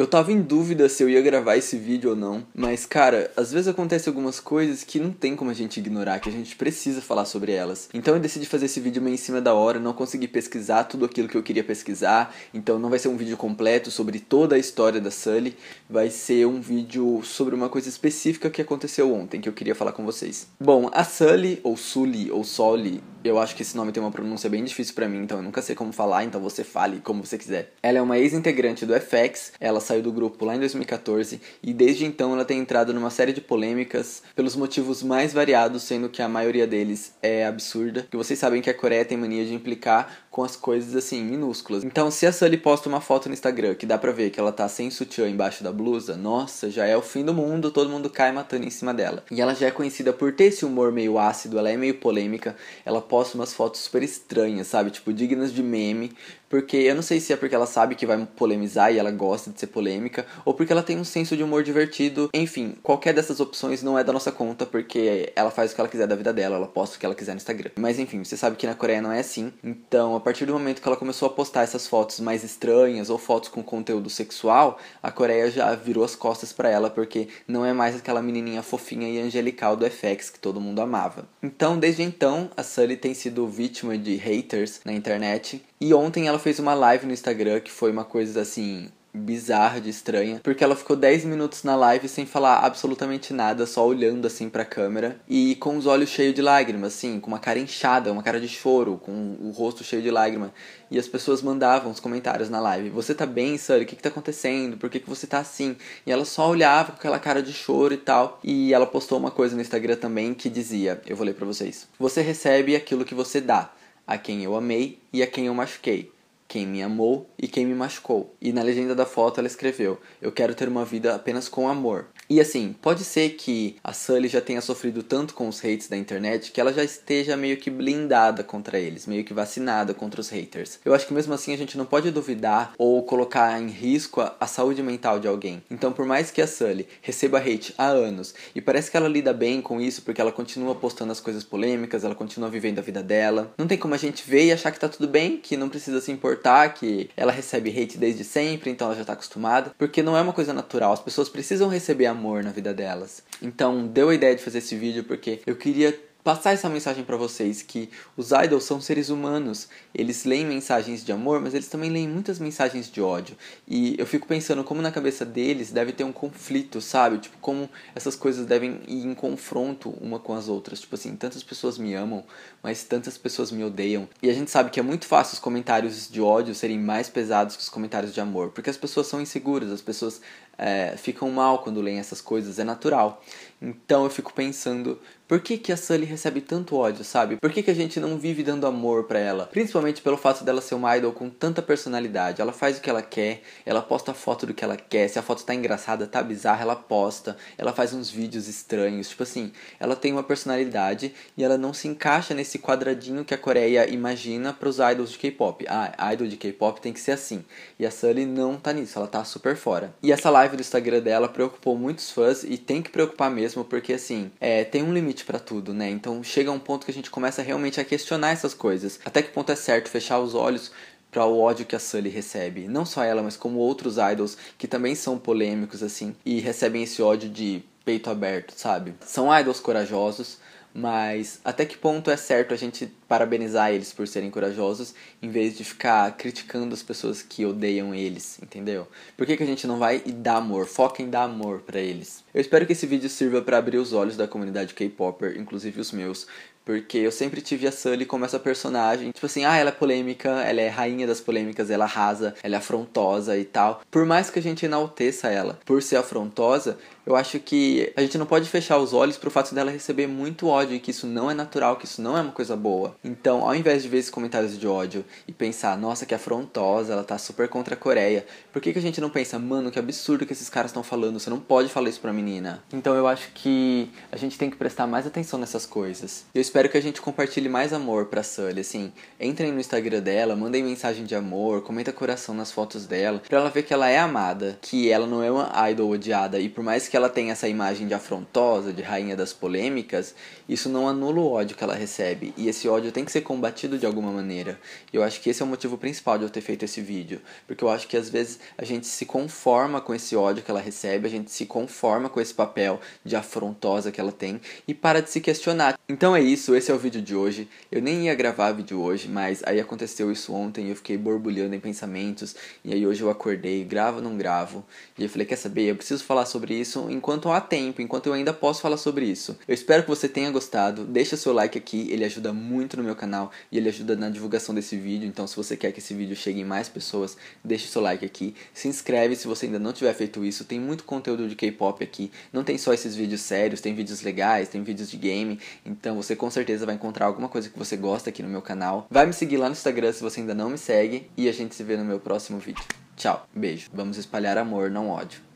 Eu tava em dúvida se eu ia gravar esse vídeo ou não, mas cara, às vezes acontece algumas coisas que não tem como a gente ignorar, que a gente precisa falar sobre elas. Então eu decidi fazer esse vídeo meio em cima da hora, não consegui pesquisar tudo aquilo que eu queria pesquisar, então não vai ser um vídeo completo sobre toda a história da Sully, vai ser um vídeo sobre uma coisa específica que aconteceu ontem, que eu queria falar com vocês. Bom, a Sully, ou Sully, ou Solly, eu acho que esse nome tem uma pronúncia bem difícil para mim, então eu nunca sei como falar, então você fale como você quiser. Ela é uma ex-integrante do FX, ela saiu do grupo lá em 2014 e desde então ela tem entrado numa série de polêmicas pelos motivos mais variados, sendo que a maioria deles é absurda. Que vocês sabem que a Coreia tem mania de implicar com as coisas assim, minúsculas. Então, se a Sully posta uma foto no Instagram que dá pra ver que ela tá sem sutiã embaixo da blusa, nossa, já é o fim do mundo, todo mundo cai matando em cima dela. E ela já é conhecida por ter esse humor meio ácido, ela é meio polêmica, ela posta umas fotos super estranhas, sabe? Tipo, dignas de meme, porque eu não sei se é porque ela sabe que vai polemizar e ela gosta de ser polêmica, ou porque ela tem um senso de humor divertido. Enfim, qualquer dessas opções não é da nossa conta, porque ela faz o que ela quiser da vida dela, ela posta o que ela quiser no Instagram. Mas enfim, você sabe que na Coreia não é assim, então a partir do momento que ela começou a postar essas fotos mais estranhas ou fotos com conteúdo sexual, a Coreia já virou as costas para ela porque não é mais aquela menininha fofinha e angelical do FX que todo mundo amava. Então, desde então, a Sully tem sido vítima de haters na internet. E ontem ela fez uma live no Instagram que foi uma coisa assim bizarra, de estranha, porque ela ficou 10 minutos na live sem falar absolutamente nada, só olhando assim pra câmera e com os olhos cheios de lágrimas, assim, com uma cara inchada, uma cara de choro, com o rosto cheio de lágrima. E as pessoas mandavam os comentários na live: Você tá bem, Sully? O que, que tá acontecendo? Por que, que você tá assim? E ela só olhava com aquela cara de choro e tal. E ela postou uma coisa no Instagram também que dizia: Eu vou ler pra vocês. Você recebe aquilo que você dá, a quem eu amei e a quem eu machuquei quem me amou e quem me machucou. E na legenda da foto ela escreveu: Eu quero ter uma vida apenas com amor. E assim, pode ser que a Sully já tenha sofrido tanto com os hates da internet que ela já esteja meio que blindada contra eles, meio que vacinada contra os haters. Eu acho que mesmo assim a gente não pode duvidar ou colocar em risco a, a saúde mental de alguém. Então, por mais que a Sully receba hate há anos e parece que ela lida bem com isso porque ela continua postando as coisas polêmicas, ela continua vivendo a vida dela. Não tem como a gente ver e achar que tá tudo bem, que não precisa se importar, que ela recebe hate desde sempre, então ela já tá acostumada, porque não é uma coisa natural. As pessoas precisam receber amor amor na vida delas. Então, deu a ideia de fazer esse vídeo porque eu queria passar essa mensagem para vocês que os idols são seres humanos. Eles leem mensagens de amor, mas eles também leem muitas mensagens de ódio. E eu fico pensando como na cabeça deles deve ter um conflito, sabe? Tipo, como essas coisas devem ir em confronto uma com as outras. Tipo assim, tantas pessoas me amam, mas tantas pessoas me odeiam. E a gente sabe que é muito fácil os comentários de ódio serem mais pesados que os comentários de amor, porque as pessoas são inseguras, as pessoas é, ficam mal quando leem essas coisas, é natural. Então eu fico pensando, por que, que a Sully recebe tanto ódio, sabe? Por que, que a gente não vive dando amor para ela? Principalmente pelo fato dela ser uma idol com tanta personalidade. Ela faz o que ela quer, ela posta a foto do que ela quer. Se a foto tá engraçada, tá bizarra, ela posta. Ela faz uns vídeos estranhos. Tipo assim, ela tem uma personalidade e ela não se encaixa nesse quadradinho que a Coreia imagina para os idols de K-pop. Ah, idol de K-pop tem que ser assim. E a Sully não tá nisso, ela tá super fora. E essa live live do Instagram dela preocupou muitos fãs e tem que preocupar mesmo, porque assim, é, tem um limite para tudo, né? Então chega um ponto que a gente começa realmente a questionar essas coisas. Até que ponto é certo fechar os olhos para o ódio que a Sully recebe. Não só ela, mas como outros idols que também são polêmicos, assim, e recebem esse ódio de peito aberto, sabe? São idols corajosos, mas até que ponto é certo a gente parabenizar eles por serem corajosos em vez de ficar criticando as pessoas que odeiam eles, entendeu? Por que, que a gente não vai e dá amor? Foca em dar amor para eles. Eu espero que esse vídeo sirva para abrir os olhos da comunidade K-Popper, inclusive os meus, porque eu sempre tive a Sully como essa personagem, tipo assim, ah, ela é polêmica, ela é rainha das polêmicas, ela arrasa, ela é afrontosa e tal. Por mais que a gente enalteça ela por ser afrontosa, eu acho que a gente não pode fechar os olhos pro fato dela receber muito ódio e que isso não é natural, que isso não é uma coisa boa. Então, ao invés de ver esses comentários de ódio e pensar, nossa, que afrontosa, ela tá super contra a Coreia, por que, que a gente não pensa, mano, que absurdo que esses caras estão falando, você não pode falar isso pra menina? Então, eu acho que a gente tem que prestar mais atenção nessas coisas. Eu espero que a gente compartilhe mais amor pra Sully, assim. Entrem no Instagram dela, mandem mensagem de amor, comenta coração nas fotos dela, pra ela ver que ela é amada, que ela não é uma idol odiada. E por mais que ela tenha essa imagem de afrontosa, de rainha das polêmicas, isso não anula o ódio que ela recebe. E esse ódio tem que ser combatido de alguma maneira. E eu acho que esse é o motivo principal de eu ter feito esse vídeo. Porque eu acho que às vezes a gente se conforma com esse ódio que ela recebe, a gente se conforma com esse papel de afrontosa que ela tem e para de se questionar. Então é isso isso, esse é o vídeo de hoje. Eu nem ia gravar vídeo hoje, mas aí aconteceu isso ontem, eu fiquei borbulhando em pensamentos, e aí hoje eu acordei, gravo não gravo, e eu falei, quer saber, eu preciso falar sobre isso enquanto há tempo, enquanto eu ainda posso falar sobre isso. Eu espero que você tenha gostado, deixa seu like aqui, ele ajuda muito no meu canal, e ele ajuda na divulgação desse vídeo, então se você quer que esse vídeo chegue em mais pessoas, deixa seu like aqui, se inscreve se você ainda não tiver feito isso, tem muito conteúdo de K-pop aqui, não tem só esses vídeos sérios, tem vídeos legais, tem vídeos de game, então você consegue com certeza vai encontrar alguma coisa que você gosta aqui no meu canal. Vai me seguir lá no Instagram se você ainda não me segue e a gente se vê no meu próximo vídeo. Tchau, beijo. Vamos espalhar amor, não ódio.